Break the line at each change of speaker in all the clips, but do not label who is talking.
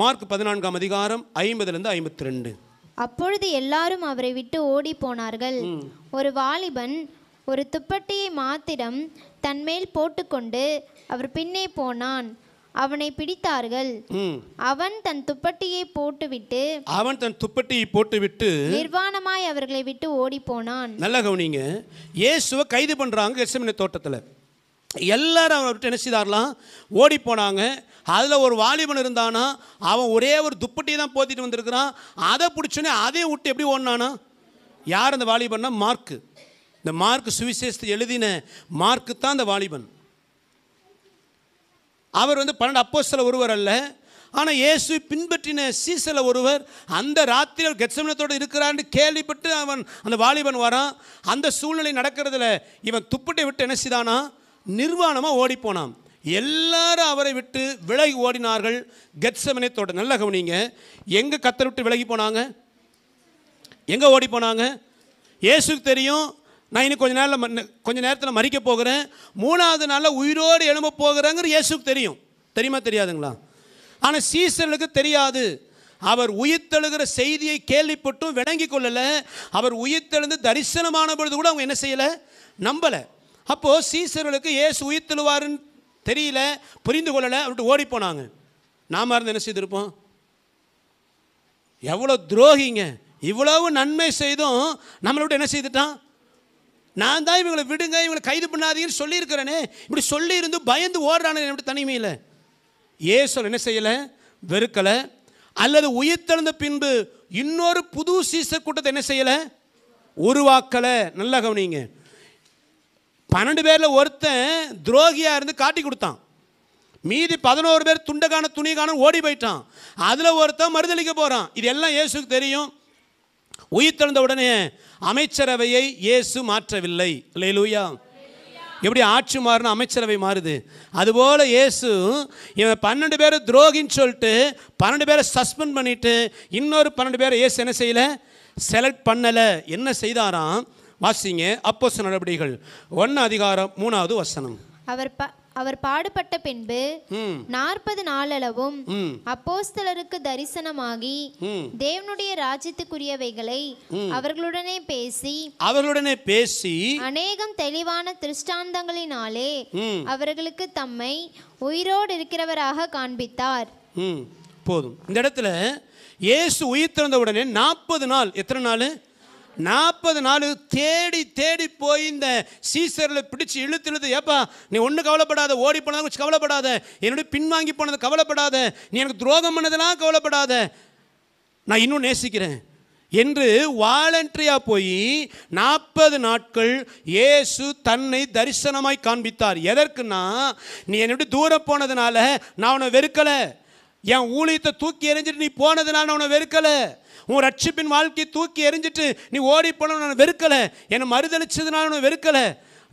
mark பதினான்காம் அதிகாரம் ஐம்பதுலேருந்து ஐம்பத்தி ரெண்டு
அப்பொழுது எல்லாரும் அவரை விட்டு ஓடி போனார்கள் ஒரு வாலிபன் ஒரு துப்பட்டியை மாத்திரம் தன்மேல் போட்டுக்கொண்டு அவர் பின்னே போனான் அவனை பிடித்தார்கள் அவன் தன் துப்பட்டியை போட்டுவிட்டு
அவன் தன் துப்பட்டியை போட்டுவிட்டு
நிர்வாணமாய் அவர்களை விட்டு ஓடி போனான்
நல்ல கவனிங்க இயேசுவை கைது பண்றாங்க கெசமின தோட்டத்தில் எல்லாரும் விட்டு என்ன செய்தாரலாம் ஓடி போனாங்க அதில் ஒரு வாலிபன் இருந்தானா அவன் ஒரே ஒரு துப்பட்டி தான் போத்திட்டு வந்திருக்கிறான் அதை பிடிச்சோன்னே அதையும் விட்டு எப்படி ஓடினானா யார் அந்த வாலிபன்னா மார்க்கு இந்த மார்க் சுவிசேஷத்தை எழுதின மார்க்கு தான் அந்த வாலிபன் அவர் வந்து பன்னெண்டு அப்போ சில ஒருவர் அல்ல ஆனால் இயேசு பின்பற்றின சீசல ஒருவர் அந்த ராத்திரி கெட்சமனத்தோடு இருக்கிறான்னு கேள்விப்பட்டு அவன் அந்த வாலிபன் வரான் அந்த சூழ்நிலை நடக்கிறதுல இவன் துப்பட்டை விட்டு என்ன செய்தானா நிர்வாணமாக ஓடிப்போனான் எல்லாரும் அவரை விட்டு விலகி ஓடினார்கள் கெட்சமனை தோட்டம் நல்ல கவனிங்க எங்கே கத்தரை விட்டு விலகி போனாங்க எங்கே ஓடி போனாங்க இயேசுக்கு தெரியும் நான் இன்னும் கொஞ்ச நேரில் கொஞ்சம் நேரத்தில் மறிக்க போகிறேன் மூணாவது நாளில் உயிரோடு எழும்ப போகிறேங்கிற இயேசுக்கு தெரியும் தெரியுமா தெரியாதுங்களா ஆனால் சீசர்களுக்கு தெரியாது அவர் உயிர்த்தெழுகிற செய்தியை கேள்விப்பட்டும் விளங்கி கொள்ளலை அவர் உயிர்த்தெழுந்து தரிசனமான பொழுது கூட அவங்க என்ன செய்யலை நம்பலை அப்போது சீசர்களுக்கு ஏசு உயிர்த்தெழுவாருன்னு தெரியல புரிந்து கொள்ளலை அப்படின்ட்டு ஓடிப்போனாங்க நாம இருந்து என்ன செய்திருப்போம் எவ்வளோ துரோகிங்க இவ்வளவு நன்மை செய்தும் விட்டு என்ன செய்துட்டான் நான் தான் இவங்களை விடுங்க இவங்களை கைது பண்ணாதீங்கன்னு சொல்லியிருக்கிறேனே இப்படி சொல்லியிருந்து பயந்து ஓடுறானே என்னோட தனிமையில் ஏசு என்ன செய்யலை வெறுக்கலை அல்லது உயிர் பின்பு இன்னொரு புது சீச கூட்டத்தை என்ன செய்யலை உருவாக்கலை நல்லா கவனிங்க பன்னெண்டு பேரில் ஒருத்தன் துரோகியாக இருந்து காட்டி கொடுத்தான் மீதி பதினோரு பேர் துண்டக்கான துணிகான ஓடி போயிட்டான் அதில் ஒருத்தன் மறுதளிக்க போகிறான் இது எல்லாம் இயேசுக்கு தெரியும் உயிர் திறந்த உடனே அமைச்சரவையை இயேசு மாற்றவில்லை இல்லை லூயா எப்படி ஆட்சி மாறினா அமைச்சரவை மாறுது அதுபோல் இயேசு இவன் பன்னெண்டு பேர் துரோகின்னு சொல்லிட்டு பன்னெண்டு பேரை சஸ்பெண்ட் பண்ணிவிட்டு இன்னொரு பன்னெண்டு பேரை இயேசு என்ன செய்யலை செலக்ட் பண்ணலை என்ன செய்தாராம் வாசிங்க அப்போஸ் நடவடிக்கைகள் ஒன்னு அதிகாரம் மூணாவது வசனம்
அவர் அவர் பாடுபட்ட பின்பு நாற்பது நாளளவும் அப்போஸ்தலருக்கு தரிசனமாகி தேவனுடைய ராஜ்யத்துக்குரியவைகளை அவர்களுடனே பேசி அவர்களுடனே பேசி அநேகம் தெளிவான திருஷ்டாந்தங்களினாலே அவர்களுக்கு தம்மை உயிரோடு இருக்கிறவராக காண்பித்தார்
போதும் இந்த இடத்துல இயேசு உயிர் திறந்த உடனே நாற்பது நாள் எத்தனை நாள் நாற்பது நாள் தேடி தேடி போய் இந்த சீசரில் பிடிச்சி இழுத்து இழுத்து ஏப்பா நீ ஒன்றும் கவலைப்படாத ஓடி போனதை கொஞ்சம் கவலைப்படாத என்னுடைய பின்வாங்கி போனது கவலைப்படாத நீ எனக்கு துரோகம் பண்ணதெல்லாம் கவலைப்படாத நான் இன்னும் நேசிக்கிறேன் என்று வாலண்டரியாக போய் நாற்பது நாட்கள் இயேசு தன்னை தரிசனமாய் காண்பித்தார் எதற்குன்னா நீ என்னுடைய தூரம் போனதுனால நான் உன்னை வெறுக்கலை என் ஊழியத்தை தூக்கி எறிஞ்சிட்டு நீ போனதுனால உன்னை வெறுக்கலை உன் ரட்சிப்பின் வாழ்க்கையை தூக்கி எறிஞ்சிட்டு நீ ஓடி போன நான் வெறுக்கலை என்னை மறுதளிச்சதுனால உன்னை வெறுக்கலை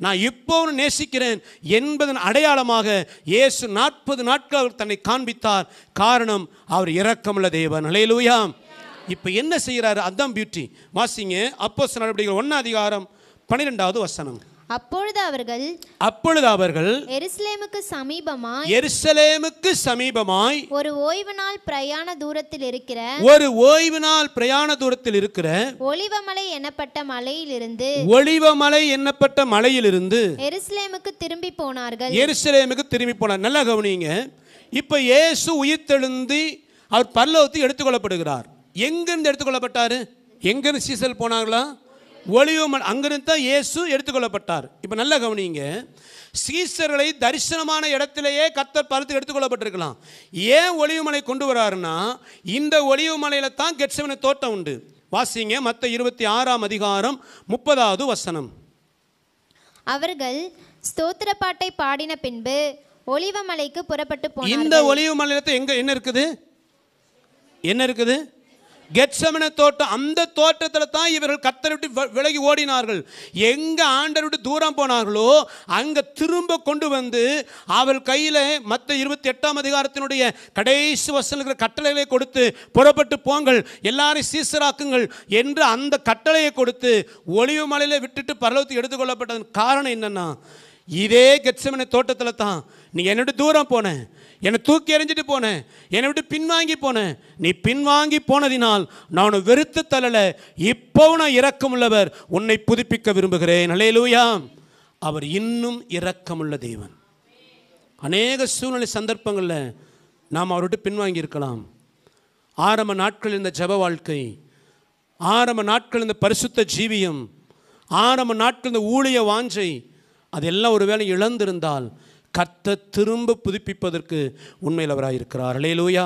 நான் இப்போ நேசிக்கிறேன் என்பதன் அடையாளமாக இயேசு நாற்பது நாட்கள் அவர் தன்னை காண்பித்தார் காரணம் அவர் இரக்கமுள்ள தேவன் அலையலூயாம் இப்போ என்ன செய்கிறாரு அதான் பியூட்டி வாசிங்க அப்போ நடவடிக்கைகள் ஒன்றாம் அதிகாரம் பன்னிரெண்டாவது வசனங்க
அப்பொழுது அவர்கள்
அப்பொழுது அவர்கள்
எருசலேமுக்கு சமீபமாய்
எருசலேமுக்கு சமீபமாய்
ஒரு ஓய்வு நாள் பிரயாண தூரத்தில் இருக்கிற ஒரு
ஓய்வு நாள் பிரயாண தூரத்தில் இருக்கிற
ஒளிவமலை எனப்பட்ட மலையிலிருந்து
ஒளிவமலை எனப்பட்ட மலையிலிருந்து
எருசலேமுக்கு திரும்பி போனார்கள்
எருசலேமுக்கு திரும்பி போனார் நல்லா கவனிங்க இப்போ இயேசு உயிர்த்தெழுந்து அவர் பல்லவத்துக்கு எடுத்துக்கொள்ளப்படுகிறார் எங்கிருந்து எடுத்துக்கொள்ளப்பட்டாரு எங்கிருந்து சீசல் போனாங்களா ஒளிவுமன் அங்கிருந்து தான் இயேசு எடுத்துக்கொள்ளப்பட்டார் இப்போ நல்லா கவனிங்க சீசர்களை தரிசனமான இடத்திலேயே கத்தர் பலத்துக்கு எடுத்துக்கொள்ளப்பட்டிருக்கலாம் ஏன் ஒளிவுமலை கொண்டு வராருன்னா இந்த ஒளிவுமலையில் தான் கெட்சவனை தோட்டம் உண்டு வாசிங்க மற்ற இருபத்தி ஆறாம் அதிகாரம் முப்பதாவது வசனம்
அவர்கள் ஸ்தோத்திர பாட்டை பாடின பின்பு ஒளிவமலைக்கு புறப்பட்டு போனார்கள் இந்த
ஒளிவமலையில் எங்க என்ன இருக்குது என்ன இருக்குது கெட்சமன தோட்டம் அந்த தோட்டத்தில் தான் இவர்கள் கத்தரை விட்டு விலகி ஓடினார்கள் எங்கே ஆண்டர் விட்டு தூரம் போனார்களோ அங்கே திரும்ப கொண்டு வந்து அவள் கையில் மற்ற இருபத்தி எட்டாம் அதிகாரத்தினுடைய கடைசி வசனங்கிற கட்டளைகளை கொடுத்து புறப்பட்டு போங்கள் எல்லாரும் சீசராக்குங்கள் என்று அந்த கட்டளையை கொடுத்து ஒளிவு மலையில் விட்டுட்டு பரலவத்துக்கு எடுத்துக்கொள்ளப்பட்டதன் காரணம் என்னென்னா இதே கெட்சமனை தோட்டத்தில் தான் நீ என்னோட தூரம் போனேன் என்னை தூக்கி எறிஞ்சிட்டு போனேன் என்னை விட்டு பின்வாங்கி போனேன் நீ பின்வாங்கி போனதினால் நான் வெறுத்து தள்ளலை இப்போ நான் இரக்கம் உள்ளவர் உன்னை புதுப்பிக்க விரும்புகிறேன் அலையலூயா அவர் இன்னும் இரக்கமுள்ள தெய்வன் அநேக சூழ்நிலை சந்தர்ப்பங்களில் நாம் அவர்கிட்ட பின்வாங்கி இருக்கலாம் ஆரம்ப நாட்கள் இந்த ஜப வாழ்க்கை ஆரம்ப நாட்கள் இந்த பரிசுத்த ஜீவியம் ஆரம்ப நாட்கள் இந்த ஊழிய வாஞ்சை அதெல்லாம் ஒருவேளை இழந்திருந்தால் கத்த திரும்ப புதுப்பிப்பதற்கு உண்மையில் அவராக இருக்கிறார் லேலூயா